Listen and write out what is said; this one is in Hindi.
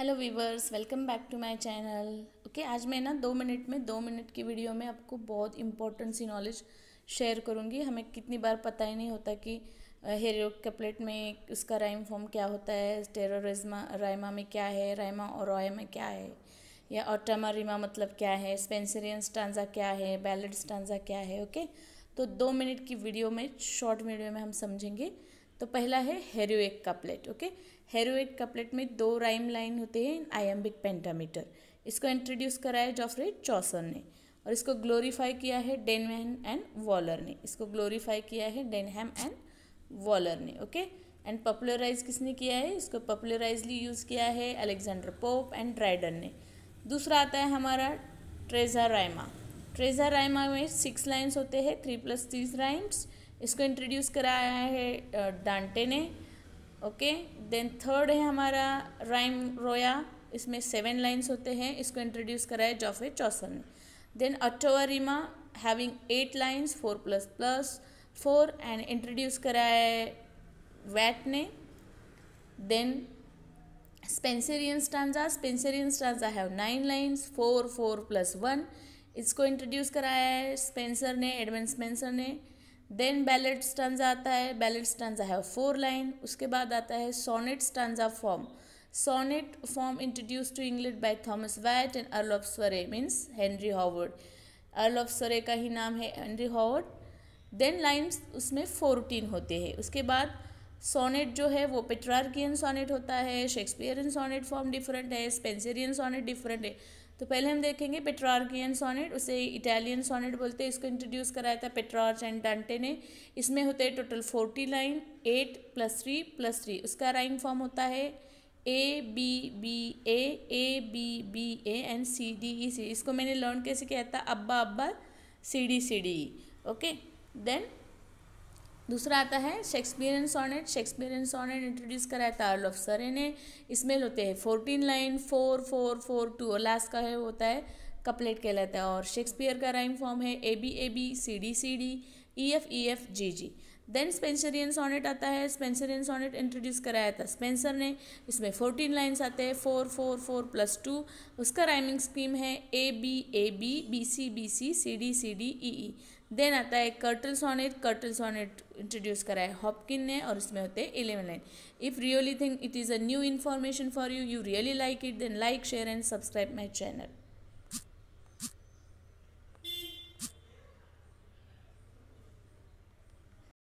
hello viewers welcome back to my channel okay आज मैं ना दो मिनट में दो मिनट की वीडियो में आपको बहुत इंपॉर्टेंट सी नॉलेज शेयर करूँगी हमें कितनी बार पता ही नहीं होता कि हेरियो कैपलेट में उसका राइम फॉर्म क्या होता है टेरोरिज्मा रायमा में क्या है रायमा और रॉय में क्या है या ऑटामा रिमा मतलब क्या है स्पेंसरियन स्टांजा क्या है बैलेड स्टांजा क्या है ओके तो दो मिनट की वीडियो में शॉर्ट वीडियो में हम समझेंगे तो पहला है heroic couplet okay heroic couplet में दो राइम लाइन होते हैं आयम्बिक पेंटामीटर इसको इंट्रोड्यूस कराया जॉफ्रेड चौसर ने और इसको ग्लोरीफाई किया है डेनहैम एंड वॉलर ने इसको ग्लोरीफाई किया है डेनहैम एंड वॉलर ने ओके एंड पॉपुलराइज किसने किया है इसको पॉपुलराइजली यूज़ किया है अलेक्जेंडर पोप एंड ड्राइडन ने दूसरा आता है हमारा ट्रेजा रायमा ट्रेजा रायमा में सिक्स लाइन्स होते हैं थ्री प्लस थ्री राइम्स इसको इंट्रोड्यूस कराया है डांटे ने ओके देन थर्ड है हमारा राइम रोया इसमें सेवन लाइन्स होते हैं इसको इंट्रोड्यूस कराया जॉफे चौसन ने then ottava rima having eight lines four plus plus four and introduce कराया है वैट ने then Spenserian stanza Spenserian stanza have nine lines four four plus one इसको इंट्रोड्यूस कराया है स्पेंसर ने एडमन स्पेंसर ने देन बैलेट स्टंजा आता है बैलेट स्टंजा है फोर लाइन उसके बाद आता है sonnet stanza form sonnet form introduce to England by Thomas Wyatt and Earl of स्वरे means Henry Howard Earl of Surrey का ही नाम है हेनरी हॉवर्ड देन लाइन्स उसमें फोरटीन होते हैं उसके बाद सोनेट जो है वो पेट्रार्कियन सोनेट होता है शेक्सपियरन सोनेट फॉर्म डिफरेंट है स्पेंसरियन सोनेट डिफरेंट है तो पहले हम देखेंगे पेट्रार्कियन सोनेट उसे इटालियन सोनेट बोलते हैं इसको इंट्रोड्यूस कराया था पेट्रार्च एंड डांटे ने इसमें होते हैं total forty line eight plus three plus three उसका राइम फॉर्म होता है A B B A A B B A and C D E C इसको मैंने लर्न कैसे किया था abba abba C D C D okay then दूसरा आता है Shakespearean sonnet Shakespearean sonnet introduce कराया था अर्ल ऑफ सरे ने इसमें होते हैं fourteen line four four four two last का है होता है कपलेट कहलाता है और शेक्सपियर का राइम फॉर्म है A B A B C D C D E F E F G G then Spenserian sonnet आता है स्पेंसरियन सॉनेट इंट्रोड्यूस कराया था स्पेंसर ने इसमें फोर्टीन लाइन्स आते हैं four four four plus two उसका राइमिंग स्कीम है A B A B B C B C C D C D E E then आता है curtal sonnet curtal sonnet introduce करा है हॉपकिन ने और उसमें होते हैं eleven line if really think it is a new information for you you really like it then like share and subscribe my channel